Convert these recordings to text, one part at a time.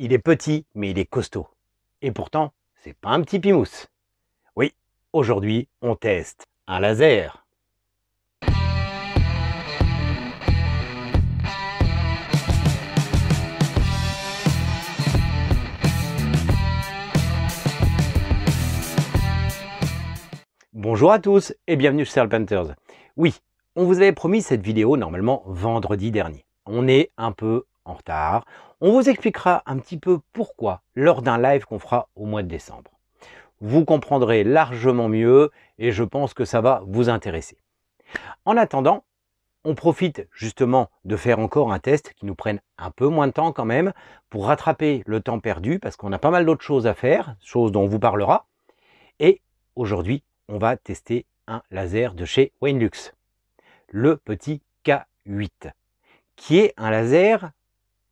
Il est petit, mais il est costaud. Et pourtant, c'est pas un petit pimousse. Oui, aujourd'hui, on teste un laser. Bonjour à tous et bienvenue chez Serpenters. Oui, on vous avait promis cette vidéo normalement vendredi dernier. On est un peu en retard. On vous expliquera un petit peu pourquoi lors d'un live qu'on fera au mois de décembre. Vous comprendrez largement mieux et je pense que ça va vous intéresser. En attendant, on profite justement de faire encore un test qui nous prenne un peu moins de temps quand même pour rattraper le temps perdu parce qu'on a pas mal d'autres choses à faire, chose dont on vous parlera. Et aujourd'hui, on va tester un laser de chez Lux, le petit K8, qui est un laser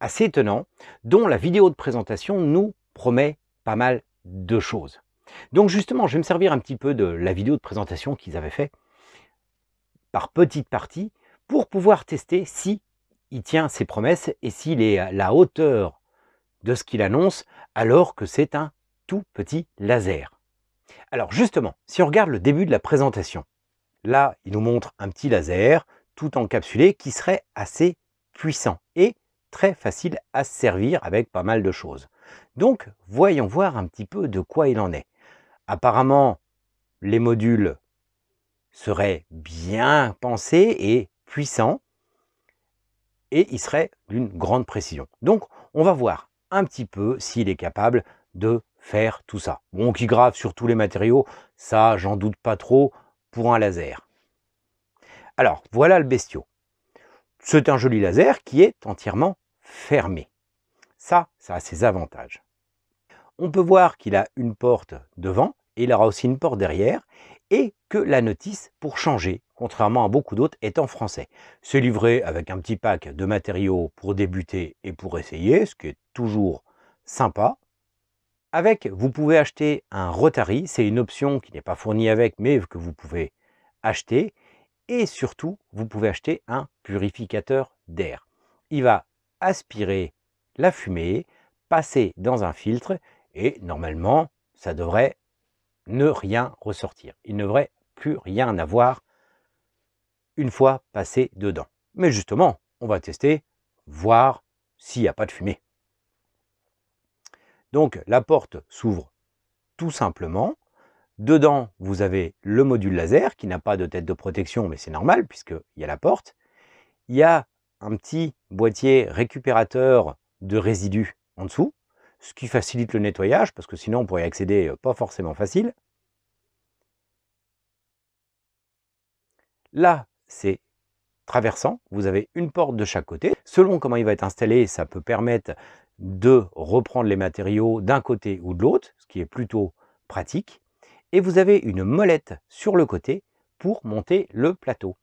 assez étonnant, dont la vidéo de présentation nous promet pas mal de choses. Donc justement, je vais me servir un petit peu de la vidéo de présentation qu'ils avaient fait par petite partie pour pouvoir tester si il tient ses promesses et s'il est à la hauteur de ce qu'il annonce alors que c'est un tout petit laser. Alors justement, si on regarde le début de la présentation, là, il nous montre un petit laser tout encapsulé qui serait assez puissant et très facile à se servir avec pas mal de choses. Donc, voyons voir un petit peu de quoi il en est. Apparemment, les modules seraient bien pensés et puissants, et ils seraient d'une grande précision. Donc, on va voir un petit peu s'il est capable de faire tout ça. Bon, qui grave sur tous les matériaux, ça, j'en doute pas trop pour un laser. Alors, voilà le bestiau c'est un joli laser qui est entièrement fermé. Ça, ça a ses avantages. On peut voir qu'il a une porte devant, et il aura aussi une porte derrière, et que la notice, pour changer, contrairement à beaucoup d'autres, est en français. C'est livré avec un petit pack de matériaux pour débuter et pour essayer, ce qui est toujours sympa. Avec, vous pouvez acheter un Rotary, c'est une option qui n'est pas fournie avec, mais que vous pouvez acheter et surtout, vous pouvez acheter un purificateur d'air. Il va aspirer la fumée, passer dans un filtre et normalement, ça devrait ne rien ressortir. Il ne devrait plus rien avoir une fois passé dedans. Mais justement, on va tester, voir s'il n'y a pas de fumée. Donc la porte s'ouvre tout simplement. Dedans, vous avez le module laser qui n'a pas de tête de protection, mais c'est normal puisqu'il y a la porte. Il y a un petit boîtier récupérateur de résidus en dessous, ce qui facilite le nettoyage parce que sinon on pourrait y accéder euh, pas forcément facile. Là, c'est traversant, vous avez une porte de chaque côté. Selon comment il va être installé, ça peut permettre de reprendre les matériaux d'un côté ou de l'autre, ce qui est plutôt pratique et vous avez une molette sur le côté pour monter le plateau.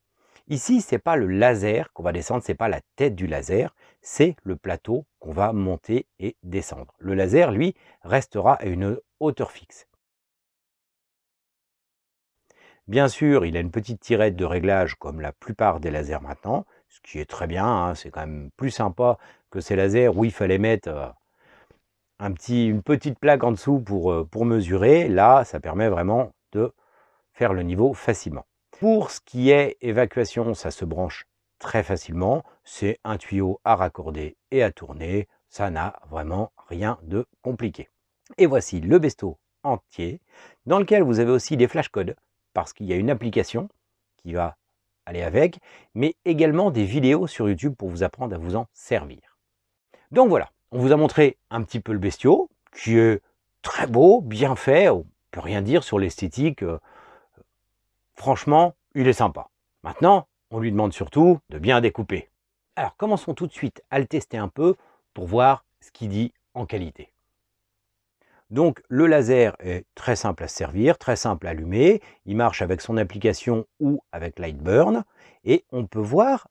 Ici, ce n'est pas le laser qu'on va descendre, ce n'est pas la tête du laser, c'est le plateau qu'on va monter et descendre. Le laser, lui, restera à une hauteur fixe. Bien sûr, il a une petite tirette de réglage comme la plupart des lasers maintenant, ce qui est très bien, hein, c'est quand même plus sympa que ces lasers où il fallait mettre euh, petit, une petite plaque en dessous pour, euh, pour mesurer. Là, ça permet vraiment de faire le niveau facilement. Pour ce qui est évacuation, ça se branche très facilement. C'est un tuyau à raccorder et à tourner. Ça n'a vraiment rien de compliqué. Et voici le besto entier, dans lequel vous avez aussi des flashcodes, parce qu'il y a une application qui va aller avec, mais également des vidéos sur YouTube pour vous apprendre à vous en servir. Donc voilà, on vous a montré un petit peu le bestiau, qui est très beau, bien fait. On peut rien dire sur l'esthétique. Euh, franchement, il est sympa. Maintenant, on lui demande surtout de bien découper. Alors commençons tout de suite à le tester un peu pour voir ce qu'il dit en qualité. Donc le laser est très simple à servir, très simple à allumer. Il marche avec son application ou avec Lightburn. Et on peut voir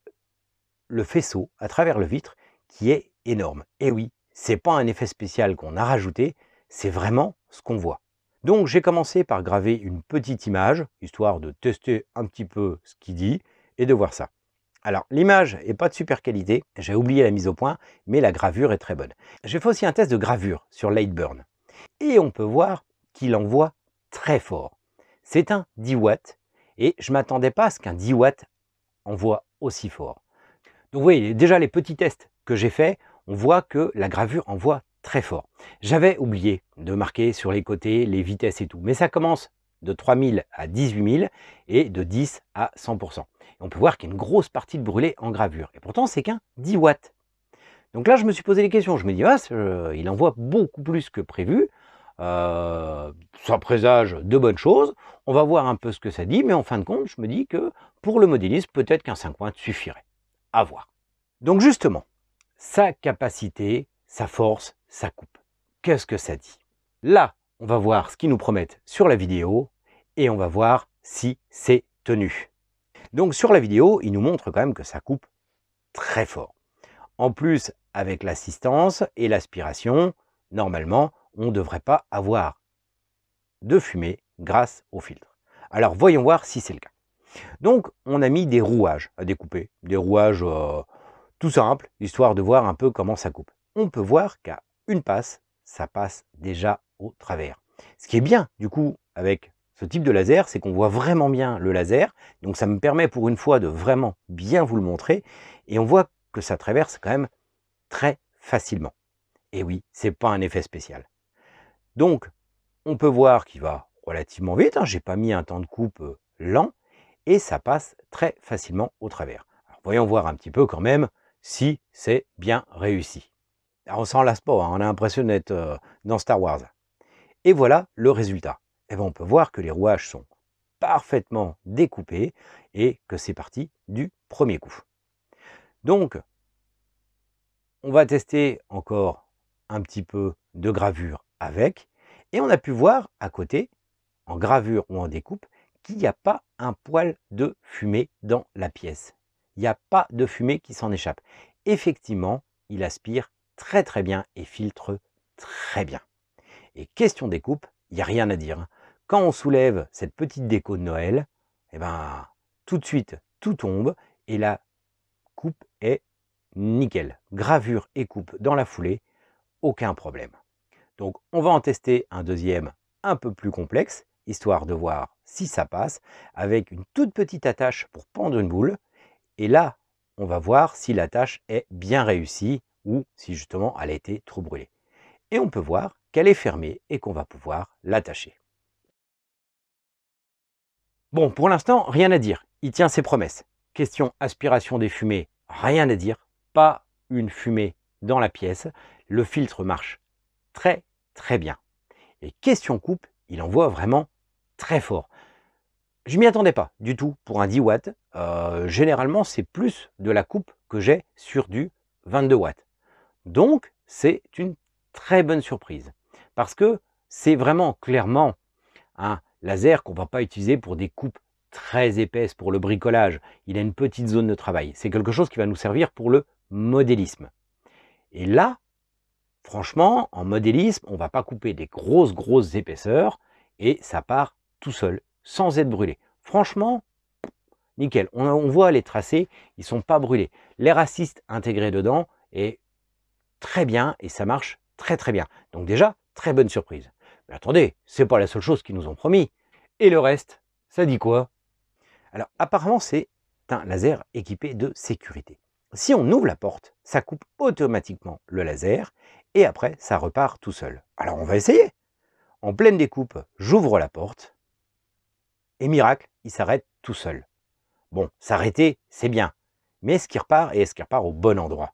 le faisceau à travers le vitre qui est énorme. Et oui, c'est pas un effet spécial qu'on a rajouté, c'est vraiment ce qu'on voit. Donc j'ai commencé par graver une petite image, histoire de tester un petit peu ce qu'il dit et de voir ça. Alors l'image n'est pas de super qualité, j'ai oublié la mise au point, mais la gravure est très bonne. J'ai fait aussi un test de gravure sur Lightburn. Et on peut voir qu'il envoie très fort. C'est un 10 watts, et je ne m'attendais pas à ce qu'un 10 watts envoie aussi fort. Donc vous voyez, déjà les petits tests que j'ai faits, on voit que la gravure envoie très fort. J'avais oublié de marquer sur les côtés les vitesses et tout, mais ça commence de 3000 à 18000 et de 10 à 100%. on peut voir qu'il y a une grosse partie de brûlé en gravure. Et pourtant, c'est qu'un 10 watts. Donc là, je me suis posé les questions. Je me dis, ah, euh, il envoie beaucoup plus que prévu. Euh, ça présage de bonnes choses. On va voir un peu ce que ça dit, mais en fin de compte, je me dis que pour le modélisme, peut-être qu'un 5 watts suffirait. À voir. Donc justement, sa capacité, sa force, sa coupe. Qu'est-ce que ça dit Là, on va voir ce qu'ils nous promettent sur la vidéo et on va voir si c'est tenu. Donc sur la vidéo, il nous montre quand même que ça coupe très fort. En plus, avec l'assistance et l'aspiration, normalement, on ne devrait pas avoir de fumée grâce au filtre. Alors voyons voir si c'est le cas. Donc on a mis des rouages à découper, des rouages euh, tout simple, histoire de voir un peu comment ça coupe. On peut voir qu'à une passe, ça passe déjà au travers. Ce qui est bien, du coup, avec ce type de laser, c'est qu'on voit vraiment bien le laser. Donc ça me permet pour une fois de vraiment bien vous le montrer. Et on voit que ça traverse quand même très facilement. Et oui, c'est pas un effet spécial. Donc, on peut voir qu'il va relativement vite. Hein. J'ai pas mis un temps de coupe euh, lent. Et ça passe très facilement au travers. voyons voir un petit peu quand même si c'est bien réussi. on s'en lasse pas, hein, on a l'impression d'être euh, dans Star Wars. Et voilà le résultat. Et eh ben, on peut voir que les rouages sont parfaitement découpés et que c'est parti du premier coup. Donc, on va tester encore un petit peu de gravure avec, et on a pu voir à côté, en gravure ou en découpe, qu'il n'y a pas un poil de fumée dans la pièce il n'y a pas de fumée qui s'en échappe. Effectivement, il aspire très très bien et filtre très bien. Et question découpe, il n'y a rien à dire. Hein. Quand on soulève cette petite déco de Noël, eh ben, tout de suite, tout tombe et la coupe est nickel. Gravure et coupe dans la foulée, aucun problème. Donc on va en tester un deuxième un peu plus complexe, histoire de voir si ça passe, avec une toute petite attache pour pendre une boule, et là, on va voir si la tâche est bien réussie ou si justement elle a été trop brûlée. Et on peut voir qu'elle est fermée et qu'on va pouvoir l'attacher. Bon, pour l'instant, rien à dire. Il tient ses promesses. Question aspiration des fumées, rien à dire. Pas une fumée dans la pièce. Le filtre marche très très bien. Et question coupe, il envoie vraiment très fort. Je m'y attendais pas du tout pour un 10 watts. Euh, généralement, c'est plus de la coupe que j'ai sur du 22 watts. Donc, c'est une très bonne surprise parce que c'est vraiment clairement un laser qu'on ne va pas utiliser pour des coupes très épaisses pour le bricolage. Il a une petite zone de travail. C'est quelque chose qui va nous servir pour le modélisme. Et là, franchement, en modélisme, on ne va pas couper des grosses grosses épaisseurs et ça part tout seul sans être brûlé. Franchement, nickel. On, voit les tracés, ils ne sont pas brûlés. Les racistes intégrés dedans est très bien et ça marche très très bien. Donc déjà, très bonne surprise. Mais attendez, c'est pas la seule chose qu'ils nous ont promis. Et le reste, ça dit quoi Alors apparemment, c'est un laser équipé de sécurité. Si on ouvre la porte, ça coupe automatiquement le laser et après, ça repart tout seul. Alors on va essayer. En pleine découpe, j'ouvre la porte et miracle, il s'arrête tout seul. Bon, s'arrêter, c'est bien. Mais est-ce qu'il repart et est-ce qu'il repart au bon endroit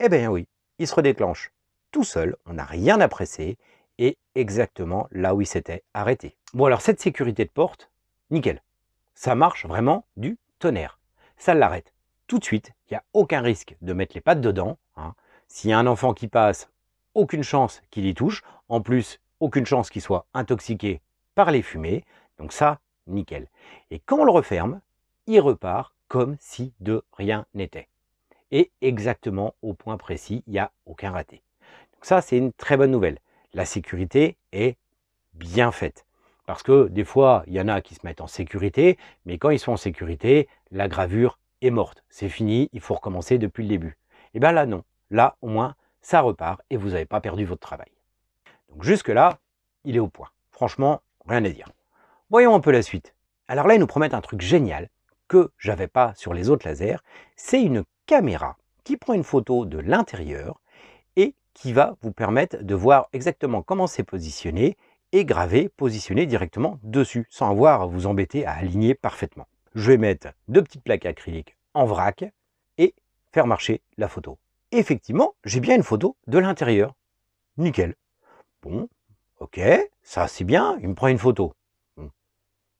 Eh bien oui, il se redéclenche tout seul, on n'a rien à presser et exactement là où il s'était arrêté. Bon alors cette sécurité de porte, nickel. Ça marche vraiment du tonnerre. Ça l'arrête tout de suite, il n'y a aucun risque de mettre les pattes dedans. Hein. S'il y a un enfant qui passe, aucune chance qu'il y touche. En plus, aucune chance qu'il soit intoxiqué par les fumées. Donc ça, nickel. Et quand on le referme, il repart comme si de rien n'était. Et exactement au point précis, il n'y a aucun raté. Donc ça, c'est une très bonne nouvelle. La sécurité est bien faite. Parce que des fois, il y en a qui se mettent en sécurité, mais quand ils sont en sécurité, la gravure est morte. C'est fini, il faut recommencer depuis le début. Et eh bien là, non. Là, au moins, ça repart et vous n'avez pas perdu votre travail. Donc jusque-là, il est au point. Franchement, rien à dire. Voyons un peu la suite. Alors là, ils nous promettent un truc génial que j'avais pas sur les autres lasers. C'est une caméra qui prend une photo de l'intérieur et qui va vous permettre de voir exactement comment c'est positionné et graver, positionné directement dessus, sans avoir à vous embêter à aligner parfaitement. Je vais mettre deux petites plaques acryliques en vrac et faire marcher la photo. Effectivement, j'ai bien une photo de l'intérieur. Nickel ok, ça c'est bien, il me prend une photo.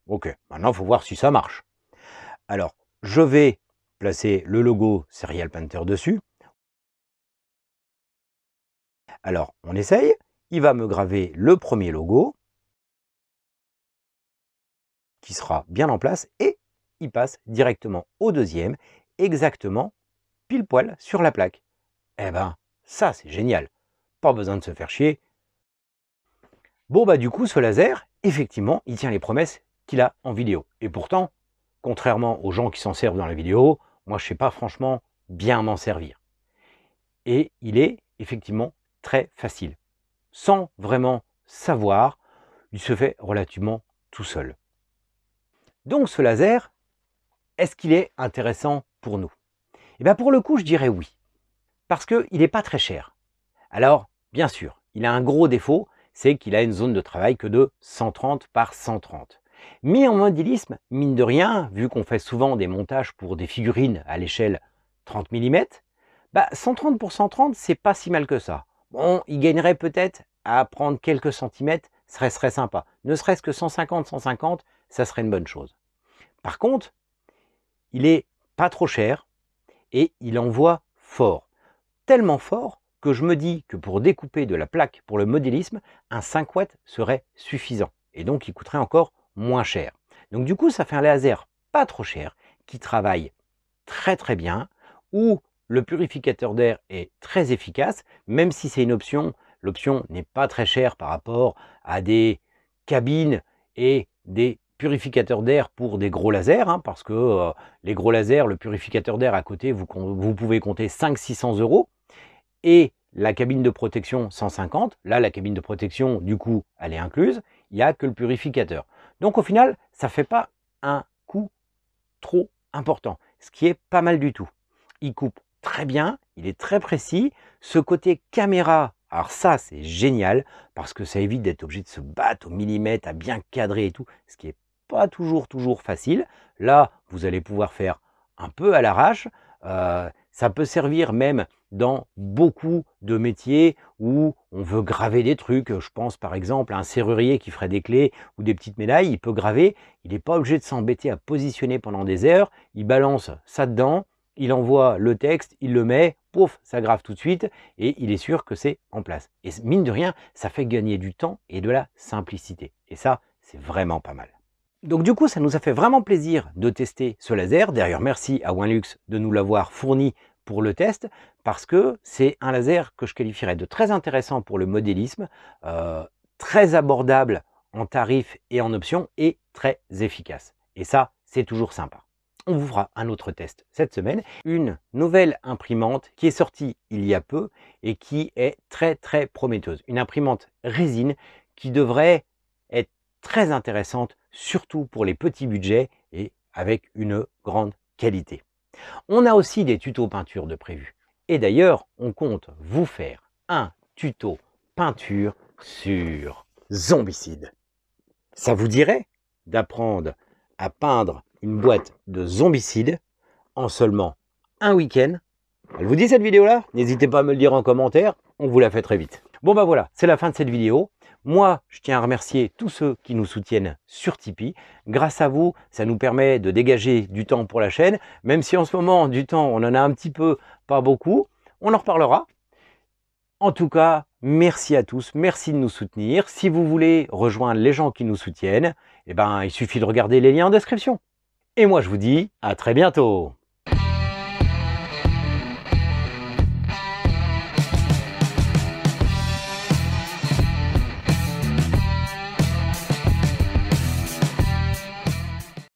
Ok, maintenant faut voir si ça marche. Alors, je vais placer le logo Serial Painter dessus. Alors, on essaye. Il va me graver le premier logo qui sera bien en place et il passe directement au deuxième, exactement pile poil sur la plaque. Eh ben, ça c'est génial. Pas besoin de se faire chier, Bon, bah du coup, ce laser, effectivement, il tient les promesses qu'il a en vidéo. Et pourtant, contrairement aux gens qui s'en servent dans la vidéo, moi, je ne sais pas franchement bien m'en servir. Et il est effectivement très facile. Sans vraiment savoir, il se fait relativement tout seul. Donc ce laser, est-ce qu'il est intéressant pour nous Eh bien pour le coup, je dirais oui. Parce qu'il n'est pas très cher. Alors, bien sûr, il a un gros défaut, c'est qu'il a une zone de travail que de 130 par 130. Mais en modélisme, mine de rien, vu qu'on fait souvent des montages pour des figurines à l'échelle 30 mm, bah 130 pour 130, c'est pas si mal que ça. Bon, il gagnerait peut-être à prendre quelques centimètres, ce serait sympa. Ne serait-ce que 150-150, ça serait une bonne chose. Par contre, il est pas trop cher et il envoie fort. Tellement fort je me dis que pour découper de la plaque pour le modélisme, un 5 watts serait suffisant. Et donc, il coûterait encore moins cher. Donc, du coup, ça fait un laser pas trop cher qui travaille très très bien, où le purificateur d'air est très efficace, même si c'est une option. L'option n'est pas très chère par rapport à des cabines et des purificateurs d'air pour des gros lasers, hein, parce que euh, les gros lasers, le purificateur d'air à côté, vous, vous pouvez compter 5 600 euros et la cabine de protection 150. Là, la cabine de protection, du coup, elle est incluse. Il n'y a que le purificateur. Donc au final, ça ne fait pas un coût trop important, ce qui est pas mal du tout. Il coupe très bien, il est très précis. Ce côté caméra, alors ça c'est génial, parce que ça évite d'être obligé de se battre au millimètre, à bien cadrer et tout, ce qui n'est pas toujours toujours facile. Là, vous allez pouvoir faire un peu à l'arrache. Euh, ça peut servir même dans beaucoup de métiers où on veut graver des trucs. Je pense par exemple à un serrurier qui ferait des clés ou des petites médailles, il peut graver, il n'est pas obligé de s'embêter à positionner pendant des heures, il balance ça dedans, il envoie le texte, il le met, pouf, ça grave tout de suite et il est sûr que c'est en place. Et mine de rien, ça fait gagner du temps et de la simplicité. Et ça, c'est vraiment pas mal. Donc du coup, ça nous a fait vraiment plaisir de tester ce laser. D'ailleurs, merci à Winlux de nous l'avoir fourni pour le test parce que c'est un laser que je qualifierais de très intéressant pour le modélisme, euh, très abordable en tarif et en option et très efficace. Et ça, c'est toujours sympa. On vous fera un autre test cette semaine, une nouvelle imprimante qui est sortie il y a peu et qui est très très prometteuse. Une imprimante résine qui devrait être très intéressante, surtout pour les petits budgets et avec une grande qualité. On a aussi des tutos peinture de prévu. Et d'ailleurs, on compte vous faire un tuto peinture sur zombicide. Ça vous dirait d'apprendre à peindre une boîte de zombicide en seulement un week-end Elle vous dit cette vidéo-là N'hésitez pas à me le dire en commentaire, on vous la fait très vite. Bon ben voilà, c'est la fin de cette vidéo. Moi, je tiens à remercier tous ceux qui nous soutiennent sur Tipeee. Grâce à vous, ça nous permet de dégager du temps pour la chaîne, même si en ce moment, du temps, on en a un petit peu, pas beaucoup. On en reparlera. En tout cas, merci à tous, merci de nous soutenir. Si vous voulez rejoindre les gens qui nous soutiennent, eh ben, il suffit de regarder les liens en description. Et moi, je vous dis à très bientôt